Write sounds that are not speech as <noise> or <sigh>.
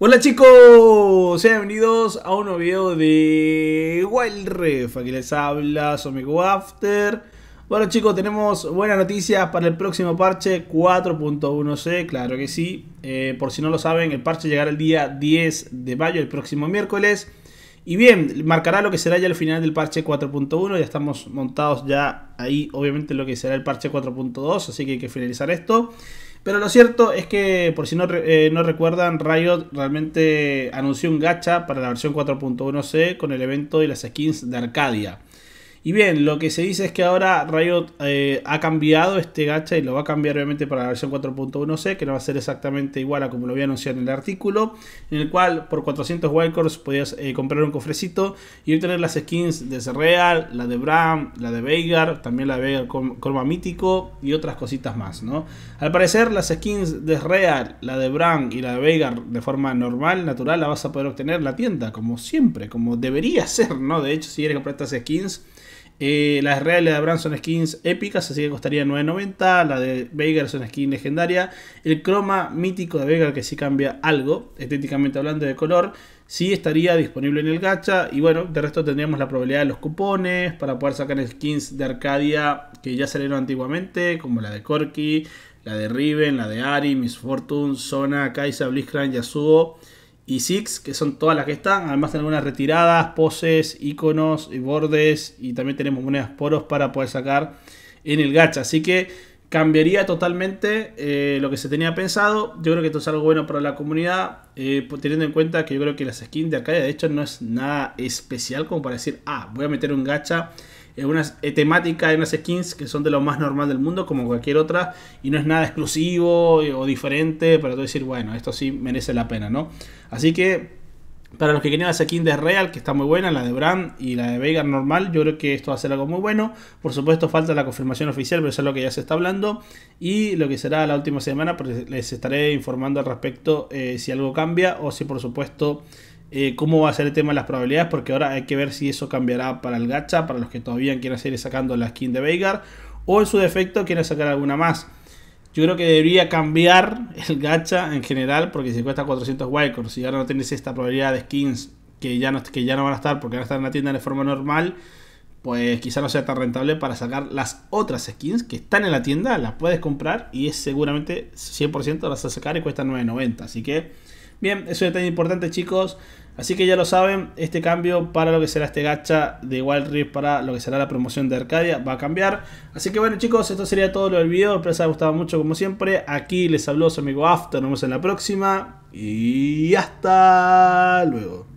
Hola chicos, sean bienvenidos a un nuevo video de Wild Ref. Aquí les habla amigo After. Bueno chicos, tenemos buenas noticias para el próximo parche 4.1c, claro que sí. Eh, por si no lo saben, el parche llegará el día 10 de mayo, el próximo miércoles. Y bien, marcará lo que será ya el final del parche 4.1. Ya estamos montados ya ahí, obviamente, lo que será el parche 4.2. Así que hay que finalizar esto. Pero lo cierto es que, por si eh, no, recuerdan, Riot realmente anunció un gacha para la versión 4.1c con el evento y las skins de Arcadia. Y bien, lo que se dice es que ahora Riot eh, ha cambiado este gacha y lo va a cambiar obviamente para la versión 4.1c, que no va a ser exactamente igual a como lo había anunciado en el artículo, en el cual por 400 wildcards podías eh, comprar un cofrecito y obtener las skins de Real, la de Bram, la de Veigar, también la de Veigar como Mítico y otras cositas más, ¿no? Al parecer las skins de Real, la de Bram y la de Veigar de forma normal, natural, la vas a poder obtener en la tienda, como siempre, como debería ser, ¿no? De hecho, si quieres comprar estas skins eh, las reales de Abraham son skins épicas, así que costaría 9.90. La de Veigar una skin legendaria. El croma mítico de Vega que sí cambia algo, estéticamente hablando de color, sí estaría disponible en el gacha. Y bueno, de resto tendríamos la probabilidad de los cupones para poder sacar skins de Arcadia que ya salieron antiguamente, como la de Corky la de Riven, la de Ari, Miss Fortune, Zona, Kaisa, Blitzcrank, Yasuo y Six, que son todas las que están. Además tenemos algunas retiradas, poses, iconos, y eh, bordes y también tenemos monedas poros para poder sacar en el gacha. Así que cambiaría totalmente eh, lo que se tenía pensado. Yo creo que esto es algo bueno para la comunidad, eh, pues, teniendo en cuenta que yo creo que las skins de acá de hecho no es nada especial como para decir, ah, voy a meter un gacha eh, unas eh, temática de unas skins que son de lo más normal del mundo, como cualquier otra, y no es nada exclusivo eh, o diferente para tú decir, bueno, esto sí merece la pena, ¿no? Así que, para los que querían hacer skin de Real, que está muy buena, la de Brand y la de vega normal, yo creo que esto va a ser algo muy bueno. Por supuesto, falta la confirmación oficial, pero eso es lo que ya se está hablando. Y lo que será la última semana, porque les estaré informando al respecto si algo cambia o si, por supuesto, eh, cómo va a ser el tema de las probabilidades, porque ahora hay que ver si eso cambiará para el gacha, para los que todavía quieren seguir sacando la skin de Veigar, o en su defecto quieren sacar alguna más. Yo creo que debería cambiar <laughs> el gacha en general, porque si cuesta 400 wildcards y ahora no tienes esta probabilidad de skins que ya, no, que ya no van a estar porque van a estar en la tienda de forma normal, pues quizá no sea tan rentable para sacar las otras skins que están en la tienda, las puedes comprar y es seguramente 100% las vas a sacar y cuesta 9.90. Así que, bien, eso es tan importante chicos. Así que ya lo saben, este cambio para lo que será este gacha de Wild Rift para lo que será la promoción de Arcadia va a cambiar. Así que bueno chicos, esto sería todo lo del video. Espero que les haya gustado mucho como siempre. Aquí les habló su amigo After. Nos vemos en la próxima. Y hasta luego.